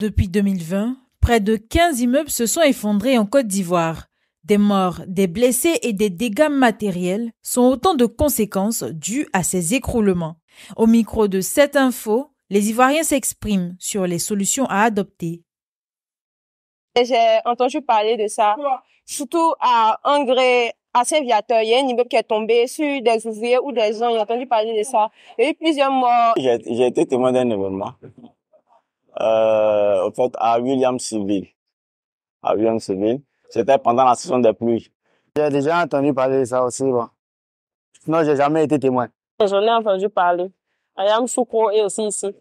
Depuis 2020, près de 15 immeubles se sont effondrés en Côte d'Ivoire. Des morts, des blessés et des dégâts matériels sont autant de conséquences dues à ces écroulements. Au micro de cette info, les Ivoiriens s'expriment sur les solutions à adopter. J'ai entendu parler de ça, surtout à Angré, à saint Il y a un immeuble qui est tombé sur des ouvriers ou des gens. J'ai entendu parler de ça. Il y a eu plusieurs morts. J'ai été témoin d'un événement euh, fait, à William À C'était pendant la saison des pluies. J'ai déjà entendu parler de ça aussi. Bon. Non, j'ai jamais été témoin. J'en ai entendu parler. À Yamsoukou et aussi ici.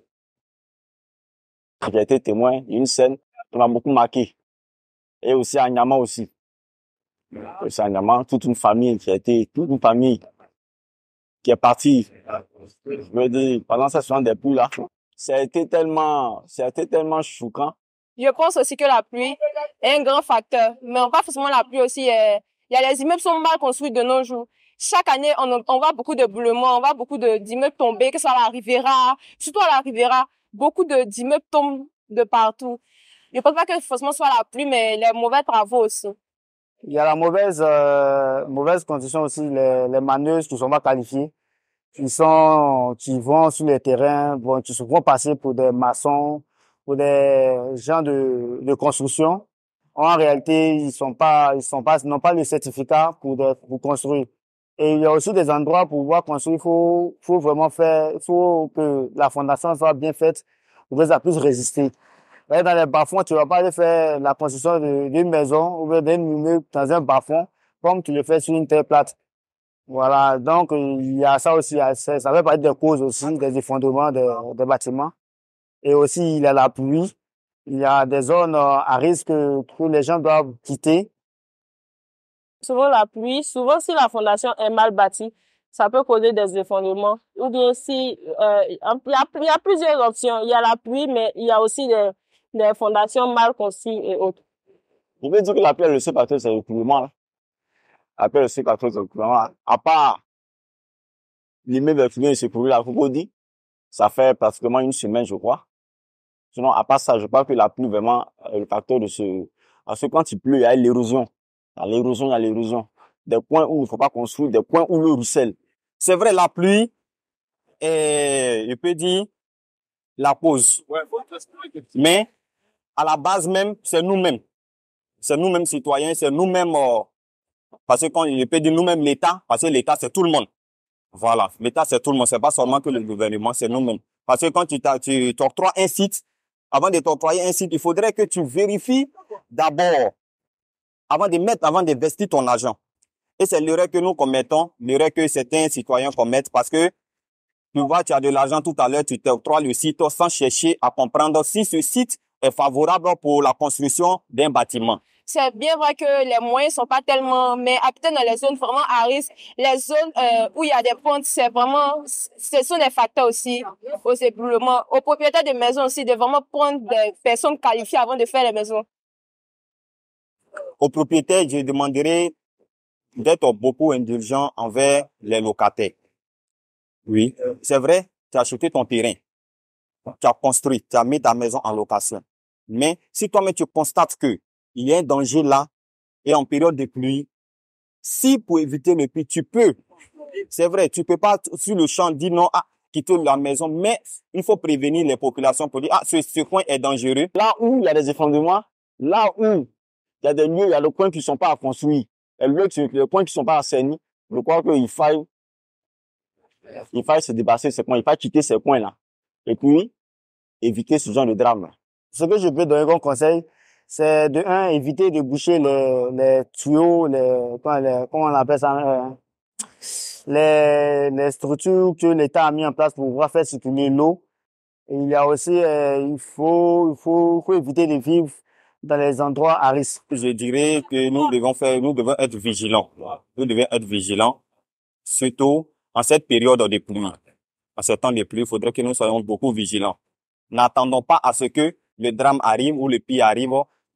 J'ai été témoin d'une scène qui m'a beaucoup marqué. Et aussi à Nyama aussi. Aussi Nyama, toute une famille qui a été, toute une famille qui est partie. Je veux dire, pendant cette saison des poules là, ça a été tellement, ça a été tellement choquant. Je pense aussi que la pluie est un grand facteur, mais on pas forcément la pluie aussi. Euh, il y a les immeubles sont mal construits de nos jours. Chaque année, on, on voit beaucoup de boulements, on voit beaucoup d'immeubles tomber, que ça arrivera. la Riviera, surtout à la Riviera, beaucoup d'immeubles tombent de partout. Je pense pas que forcément soit la pluie, mais les mauvais travaux aussi. Il y a la mauvaise, euh, mauvaise condition aussi, les, manœuvres qui sont pas qualifiées ils sont, qui vont sur les terrains, vont, qui vont passer pour des maçons, pour des gens de, de construction. En réalité, ils sont pas, ils sont pas, n'ont pas le certificat pour, pour construire. Et il y a aussi des endroits pour pouvoir construire. Il faut, faut vraiment faire, il faut que la fondation soit bien faite pour que ça puisse résister. Dans les bas-fonds, tu vas pas aller faire la construction d'une maison ou d'un immeuble dans un bas-fond comme tu le fais sur une terre plate. Voilà, donc euh, il y a ça aussi, ça, ça fait partie des causes aussi, des effondrements des, bâtiments. Et aussi, il y a la pluie, il y a des zones euh, à risque que les gens doivent quitter. Souvent la pluie, souvent si la fondation est mal bâtie, ça peut causer des effondrements. Ou bien si, euh, il, y a, plusieurs options. Il y a la pluie, mais il y a aussi des, fondations mal conçues et autres. Vous pouvez dire que la pluie le seul facteur, c'est le là à le quelque chose de À part l'immeuble affilié de la dit, ça fait pratiquement une semaine, je crois. Sinon, à part ça, je crois que la pluie, vraiment, euh, le facteur de ce... Parce que quand il pleut, il y a l'érosion. Dans l'érosion, il y a l'érosion. Des points où il ne faut pas construire, des points où le ruisselle. C'est vrai, la pluie, et eh, je peux dire, la pause. Mais, à la base même, c'est nous-mêmes. C'est nous-mêmes citoyens, c'est nous-mêmes... Euh, parce que quand je peux dire nous-mêmes l'État, parce que l'État c'est tout le monde. Voilà, l'État c'est tout le monde, c'est pas seulement que le gouvernement, c'est nous-mêmes. Parce que quand tu t'octroies un site, avant de t'octroyer un site, il faudrait que tu vérifies d'abord, avant de mettre, avant d'investir ton argent. Et c'est l'erreur que nous commettons, l'erreur que certains citoyens commettent, parce que tu vois, tu as de l'argent tout à l'heure, tu t'octroies le site sans chercher à comprendre si ce site est favorable pour la construction d'un bâtiment c'est bien vrai que les moyens sont pas tellement, mais habiter dans les zones vraiment à risque, les zones euh, où il y a des ponts, c'est vraiment, ce sont des facteurs aussi au débrouillement. Aux propriétaires de maisons aussi, de vraiment prendre des personnes qualifiées avant de faire les maisons. Aux propriétaires, je demanderai d'être beaucoup indulgent envers les locataires. Oui, c'est vrai, tu as acheté ton terrain, tu as construit, tu as mis ta maison en location. Mais si toi-même tu constates que il y a un danger là, et en période de pluie, si pour éviter le pluie, tu peux, c'est vrai, tu peux pas sur le champ dire non, ah, quitter la maison, mais il faut prévenir les populations pour dire, ah, ce, ce coin est dangereux. Là où il y a des effondrements, là où il y a des lieux, il y a des coins qui sont pas à construire, y les coins qui sont pas assainis, je crois qu'il faille, il faille se débarrasser de ces coins, il faut quitter ces coins-là. Et puis, éviter ce genre de drame. Ce que je peux donner comme conseil, c'est de un, éviter de boucher les, les tuyaux, les, euh, les, les structures que l'État a mis en place pour pouvoir faire circuler l'eau. Il y a aussi, euh, il faut, il faut, faut éviter de vivre dans les endroits à risque. Je dirais que nous devons faire, nous devons être vigilants. Nous devons être vigilants, surtout en cette période de pluie. En ce temps de pluie, il faudrait que nous soyons beaucoup vigilants. N'attendons pas à ce que le drame arrive ou le pire arrive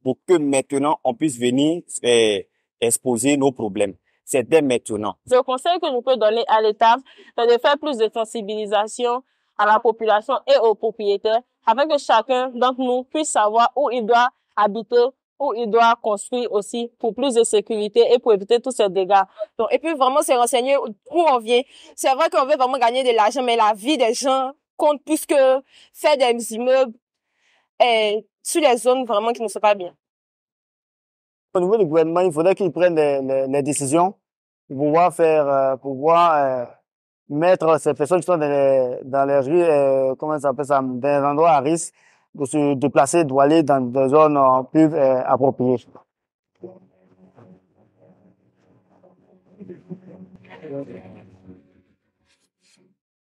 pour que maintenant on puisse venir euh, exposer nos problèmes. C'est dès maintenant. Le conseil que nous pouvons donner à l'État, c'est de faire plus de sensibilisation à la population et aux propriétaires, afin que chacun d'entre nous puisse savoir où il doit habiter, où il doit construire aussi pour plus de sécurité et pour éviter tous ces dégâts. Donc, et puis vraiment se renseigner où on vient. C'est vrai qu'on veut vraiment gagner de l'argent, mais la vie des gens compte plus que faire des immeubles et sur les zones vraiment qui ne sont pas bien. Au niveau du gouvernement, il faudrait qu'ils prennent des décisions pour pouvoir faire, euh, pour pouvoir euh, mettre ces personnes qui sont dans les, rues, euh, comment ça s'appelle ça, dans les endroits à risque, pour se déplacer, doivent aller dans des zones plus appropriées.